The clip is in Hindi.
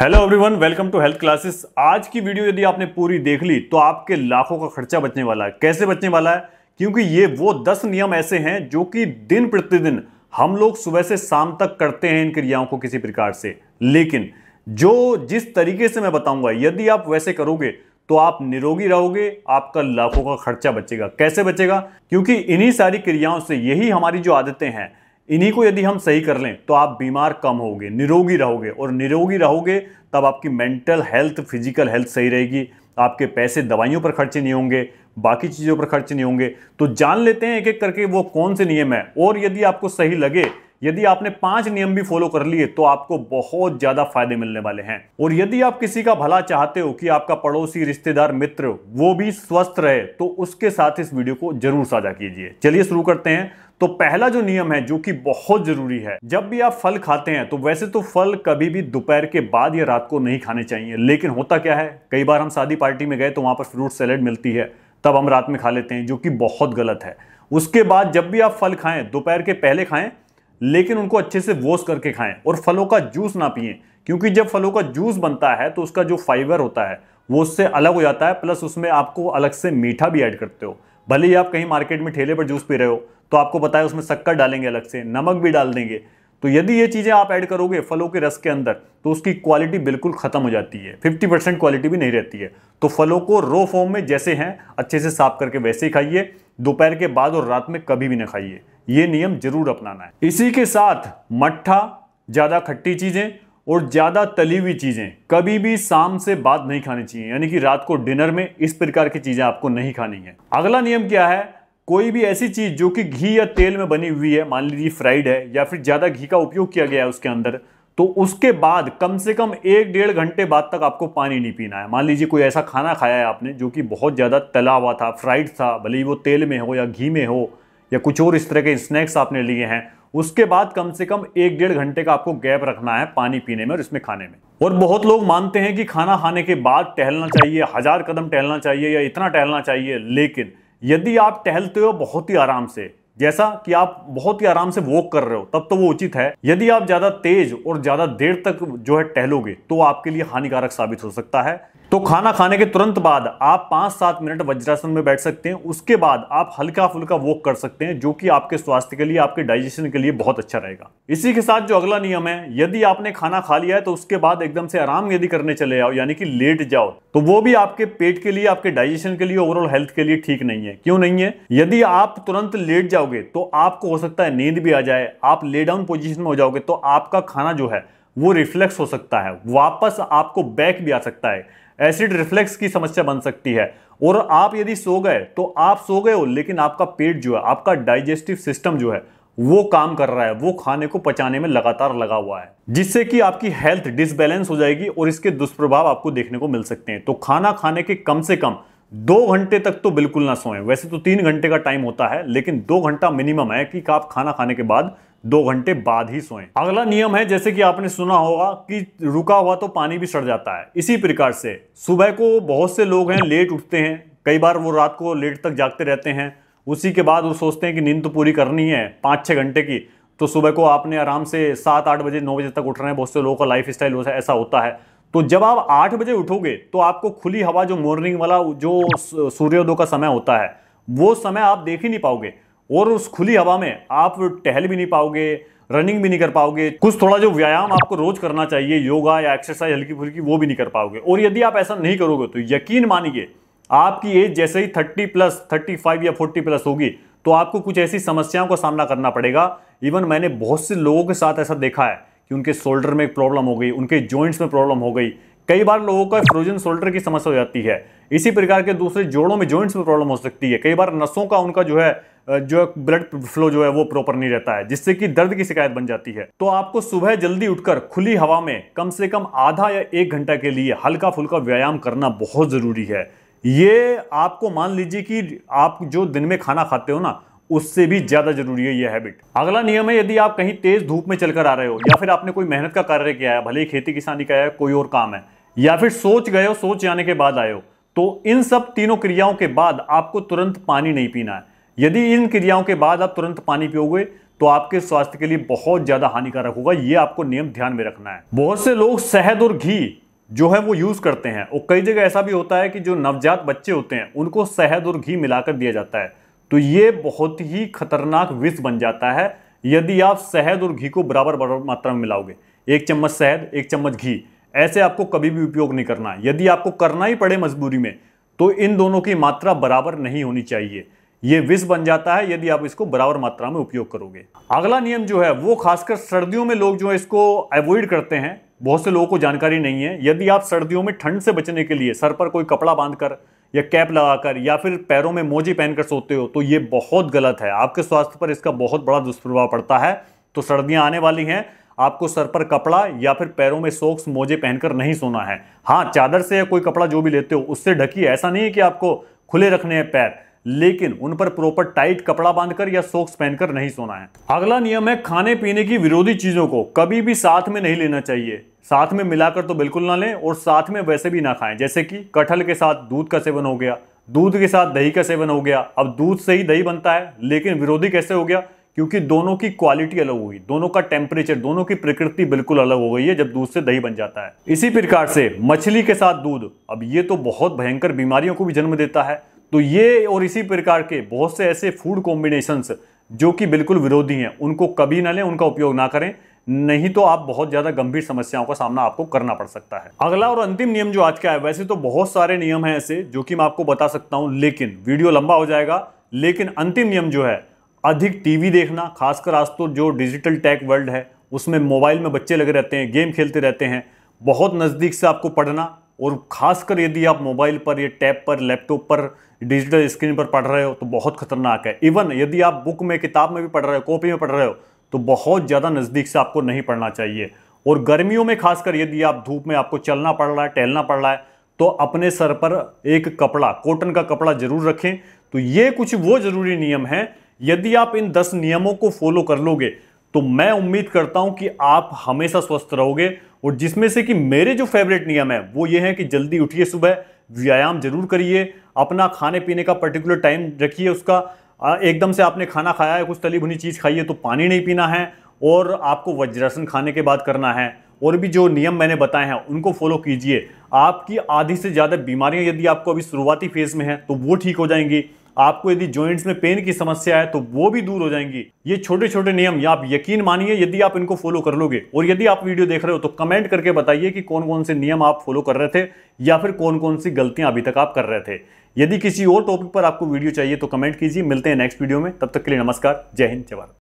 hello everyone welcome to health classes आज की वीडियो यदि आपने पूरी देख ली तो आपके लाखों का खर्चा बचने वाला है कैसे बचने वाला है क्योंकि ये वो दस नियम ऐसे हैं जो कि दिन प्रतिदिन हम लोग सुबह से शाम तक करते हैं इन क्रियाओं को किसी प्रकार से लेकिन जो जिस तरीके से मैं बताऊंगा यदि आप वैसे करोगे तो आप निरोगी रहोगे आपका लाखों का खर्चा बचेगा कैसे बचेगा क्योंकि इन्हीं सारी क्रियाओं से यही हमारी जो आदतें हैं इन्हीं को यदि हम सही कर लें तो आप बीमार कम होगे निरोगी रहोगे और निरोगी रहोगे तब आपकी मेंटल हेल्थ फिजिकल हेल्थ सही रहेगी आपके पैसे दवाइयों पर खर्चे नहीं होंगे बाकी चीज़ों पर खर्च नहीं होंगे तो जान लेते हैं एक एक करके वो कौन से नियम है और यदि आपको सही लगे यदि आपने पांच नियम भी फॉलो कर लिए तो आपको बहुत ज्यादा फायदे मिलने वाले हैं और यदि आप किसी का भला चाहते हो कि आपका पड़ोसी रिश्तेदार मित्र वो भी स्वस्थ रहे तो उसके साथ इस वीडियो को जरूर साझा कीजिए चलिए शुरू करते हैं तो पहला जो नियम है जो कि बहुत जरूरी है जब भी आप फल खाते हैं तो वैसे तो फल कभी भी दोपहर के बाद या रात को नहीं खाने चाहिए लेकिन होता क्या है कई बार हम शादी पार्टी में गए तो वहां पर फ्रूट सैलेड मिलती है तब हम रात में खा लेते हैं जो कि बहुत गलत है उसके बाद जब भी आप फल खाएं दोपहर के पहले खाएं लेकिन उनको अच्छे से वॉश करके खाएं और फलों का जूस ना पिए क्योंकि जब फलों का जूस बनता है तो उसका जो फाइबर होता है वो उससे अलग हो जाता है प्लस उसमें आपको अलग से मीठा भी ऐड करते हो भले ही आप कहीं मार्केट में ठेले पर जूस पी रहे हो तो आपको पता है उसमें शक्कर डालेंगे अलग से नमक भी डाल देंगे तो यदि ये चीज़ें आप ऐड करोगे फलों के रस के अंदर तो उसकी क्वालिटी बिल्कुल ख़त्म हो जाती है 50 परसेंट क्वालिटी भी नहीं रहती है तो फलों को रो फॉर्म में जैसे हैं अच्छे से साफ करके वैसे ही खाइए दोपहर के बाद और रात में कभी भी ना खाइए ये नियम जरूर अपनाना है इसी के साथ मट्ठा ज़्यादा खट्टी चीज़ें और ज़्यादा तली हुई चीज़ें कभी भी शाम से बाद नहीं खानी चाहिए यानी कि रात को डिनर में इस प्रकार की चीज़ें आपको नहीं खानी है अगला नियम क्या है कोई भी ऐसी चीज़ जो कि घी या तेल में बनी हुई है मान लीजिए फ्राइड है या फिर ज़्यादा घी का उपयोग किया गया है उसके अंदर तो उसके बाद कम से कम एक डेढ़ घंटे बाद तक आपको पानी नहीं पीना है मान लीजिए कोई ऐसा खाना खाया है आपने जो कि बहुत ज़्यादा तला हुआ था फ्राइड था भले ही वो तेल में हो या घी में हो या कुछ और इस तरह के स्नैक्स आपने लिए हैं उसके बाद कम से कम एक डेढ़ घंटे का आपको गैप रखना है पानी पीने में और इसमें खाने में और बहुत लोग मानते हैं कि खाना खाने के बाद टहलना चाहिए हजार कदम टहलना चाहिए या इतना टहलना चाहिए लेकिन यदि आप टहलते हो बहुत ही आराम से जैसा कि आप बहुत ही आराम से वॉक कर रहे हो तब तो वो उचित है यदि आप ज़्यादा तेज और ज़्यादा देर तक जो है टहलोगे तो आपके लिए हानिकारक साबित हो सकता है तो खाना खाने के तुरंत बाद आप पांच सात मिनट वज्रासन में बैठ सकते हैं उसके बाद आप हल्का फुल्का वॉक कर सकते हैं जो कि आपके स्वास्थ्य के लिए आपके डाइजेशन के लिए बहुत अच्छा रहेगा इसी के साथ जो अगला नियम है यदि आपने खाना खा लिया है तो उसके बाद एकदम से आराम यदि करने चले जाओ यानी कि लेट जाओ तो वो भी आपके पेट के लिए आपके डाइजेशन के लिए ओवरऑल हेल्थ के लिए ठीक नहीं है क्यों नहीं है यदि आप तुरंत लेट जाओगे तो आपको हो सकता है नींद भी आ जाए आप ले डाउन पोजिशन में हो जाओगे तो आपका खाना जो है वो रिफ्लेक्स हो सकता है वापस आपको बैक भी आ सकता है एसिड रिफ्लेक्स की समस्या बन सकती है और आप यदि सो गए तो आप सो गए हो लेकिन आपका पेट जो है आपका डाइजेस्टिव सिस्टम जो है वो काम कर रहा है वो खाने को पचाने में लगातार लगा हुआ है जिससे कि आपकी हेल्थ डिसबैलेंस हो जाएगी और इसके दुष्प्रभाव आपको देखने को मिल सकते हैं तो खाना खाने के कम से कम दो घंटे तक तो बिल्कुल ना सोएं वैसे तो तीन घंटे का टाइम होता है लेकिन दो घंटा मिनिमम है कि आप खाना खाने के बाद दो घंटे बाद ही सोएं अगला नियम है जैसे कि आपने सुना होगा कि रुका हुआ तो पानी भी सड़ जाता है इसी प्रकार से सुबह को बहुत से लोग हैं लेट उठते हैं कई बार वो रात को लेट तक जागते रहते हैं उसी के बाद वो सोचते हैं कि नींद तो पूरी करनी है पाँच छः घंटे की तो सुबह को आपने आराम से सात आठ बजे नौ बजे तक उठ रहे हैं बहुत से लोगों का लाइफ स्टाइल ऐसा होता है तो जब आप आठ बजे उठोगे तो आपको खुली हवा जो मॉर्निंग वाला जो सूर्योदय का समय होता है वो समय आप देख ही नहीं पाओगे और उस खुली हवा में आप टहल भी नहीं पाओगे रनिंग भी नहीं कर पाओगे कुछ थोड़ा जो व्यायाम आपको रोज करना चाहिए योगा या एक्सरसाइज हल्की फुल्की वो भी नहीं कर पाओगे और यदि आप ऐसा नहीं करोगे तो यकीन मानिए आपकी एज जैसे ही 30 प्लस 35 या 40 प्लस होगी तो आपको कुछ ऐसी समस्याओं का सामना करना पड़ेगा इवन मैंने बहुत से लोगों के साथ ऐसा देखा है कि उनके शोल्डर में एक प्रॉब्लम हो गई उनके जॉइंट्स में प्रॉब्लम हो गई कई बार लोगों का फ्रोजन शोल्डर की समस्या हो जाती है इसी प्रकार के दूसरे जोड़ों में जॉइंट्स में प्रॉब्लम हो सकती है कई बार नसों का उनका जो है जो ब्लड फ्लो जो है वो प्रॉपर नहीं रहता है जिससे कि दर्द की शिकायत बन जाती है तो आपको सुबह जल्दी उठकर खुली हवा में कम से कम आधा या एक घंटा के लिए हल्का फुल्का व्यायाम करना बहुत ज़रूरी है ये आपको मान लीजिए कि आप जो दिन में खाना खाते हो ना उससे भी ज़्यादा जरूरी है यह हैबिट अगला नियम है यदि आप कहीं तेज़ धूप में चलकर आ रहे हो या फिर आपने कोई मेहनत का कार्य किया है भले ही खेती किसानी का है कोई और काम है या फिर सोच गए हो सोच जाने के बाद आए हो तो इन सब तीनों क्रियाओं के बाद आपको तुरंत पानी नहीं पीना है यदि इन क्रियाओं के बाद आप तुरंत पानी पियोगे तो आपके स्वास्थ्य के लिए बहुत ज्यादा हानिकारक होगा ये आपको नियम ध्यान में रखना है बहुत से लोग शहद और घी जो है वो यूज करते हैं और कई जगह ऐसा भी होता है कि जो नवजात बच्चे होते हैं उनको शहद और घी मिलाकर दिया जाता है तो ये बहुत ही खतरनाक विष बन जाता है यदि आप शहद और घी को बराबर बराबर मात्रा में मिलाओगे एक चम्मच शहद एक चम्मच घी ऐसे आपको कभी भी उपयोग नहीं करना यदि आपको करना ही पड़े मजबूरी में तो इन दोनों की मात्रा बराबर नहीं होनी चाहिए ये विष बन जाता है यदि आप इसको बराबर मात्रा में उपयोग करोगे अगला नियम जो है वो खासकर सर्दियों में लोग जो है इसको अवॉइड करते हैं बहुत से लोगों को जानकारी नहीं है यदि आप सर्दियों में ठंड से बचने के लिए सर पर कोई कपड़ा बांधकर या कैप लगाकर या फिर पैरों में मोजी पहनकर सोते हो तो ये बहुत गलत है आपके स्वास्थ्य पर इसका बहुत बड़ा दुष्प्रभाव पड़ता है तो सर्दियां आने वाली हैं आपको सर पर कपड़ा या फिर पैरों में सोक्स मोजे पहनकर नहीं सोना है हाँ चादर से या कोई कपड़ा जो भी लेते हो उससे ढकी ऐसा नहीं है कि आपको खुले रखने हैं पैर लेकिन उन पर प्रॉपर टाइट कपड़ा बांधकर या सोक्स पहनकर नहीं सोना है अगला नियम है खाने पीने की विरोधी चीजों को कभी भी साथ में नहीं लेना चाहिए साथ में मिलाकर तो बिल्कुल ना लें और साथ में वैसे भी ना खाएं जैसे कि कटहल के साथ दूध का सेवन हो गया दूध के साथ दही का सेवन हो गया अब दूध से ही दही बनता है लेकिन विरोधी कैसे हो गया क्योंकि दोनों की क्वालिटी अलग हुई दोनों का टेम्परेचर दोनों की प्रकृति बिल्कुल अलग हो गई है जब दूध से दही बन जाता है इसी प्रकार से मछली के साथ दूध अब ये तो बहुत भयंकर बीमारियों को भी जन्म देता है तो ये और इसी प्रकार के बहुत से ऐसे फूड कॉम्बिनेशंस जो कि बिल्कुल विरोधी हैं उनको कभी ना लें उनका उपयोग ना करें नहीं तो आप बहुत ज़्यादा गंभीर समस्याओं का सामना आपको करना पड़ सकता है अगला और अंतिम नियम जो आज का है वैसे तो बहुत सारे नियम हैं ऐसे जो कि मैं आपको बता सकता हूं लेकिन वीडियो लंबा हो जाएगा लेकिन अंतिम नियम जो है अधिक टीवी देखना खासकर आज तो जो डिजिटल टैक वर्ल्ड है उसमें मोबाइल में बच्चे लगे रहते हैं गेम खेलते रहते हैं बहुत नज़दीक से आपको पढ़ना और खासकर यदि आप मोबाइल पर या टैब पर लैपटॉप पर डिजिटल स्क्रीन पर पढ़ रहे हो तो बहुत खतरनाक है इवन यदि आप बुक में किताब में भी पढ़ रहे हो कॉपी में पढ़ रहे हो तो बहुत ज़्यादा नज़दीक से आपको नहीं पढ़ना चाहिए और गर्मियों में खासकर यदि आप धूप में आपको चलना पड़ रहा है टहलना पड़ रहा है तो अपने सर पर एक कपड़ा कॉटन का कपड़ा जरूर रखें तो ये कुछ वो ज़रूरी नियम हैं यदि आप इन दस नियमों को फॉलो कर लोगे तो मैं उम्मीद करता हूं कि आप हमेशा स्वस्थ रहोगे और जिसमें से कि मेरे जो फेवरेट नियम है वो ये है कि जल्दी उठिए सुबह व्यायाम जरूर करिए अपना खाने पीने का पर्टिकुलर टाइम रखिए उसका एकदम से आपने खाना खाया है कुछ तली भुनी चीज़ खाई है तो पानी नहीं पीना है और आपको वज्रासन खाने के बाद करना है और भी जो नियम मैंने बताए हैं उनको फॉलो कीजिए आपकी आधी से ज़्यादा बीमारियां यदि आपको अभी शुरुआती फेज़ में हैं तो वो ठीक हो जाएंगी आपको यदि ज्वाइंट्स में पेन की समस्या है तो वो भी दूर हो जाएंगी ये छोटे छोटे नियम या आप यकीन मानिए यदि आप इनको फॉलो कर लोगे और यदि आप वीडियो देख रहे हो तो कमेंट करके बताइए कि कौन कौन से नियम आप फॉलो कर रहे थे या फिर कौन कौन सी गलतियां अभी तक आप कर रहे थे यदि किसी और टॉपिक पर आपको वीडियो चाहिए तो कमेंट कीजिए मिलते हैं नेक्स्ट वीडियो में तब तक के लिए नमस्कार जय हिंद जवाहर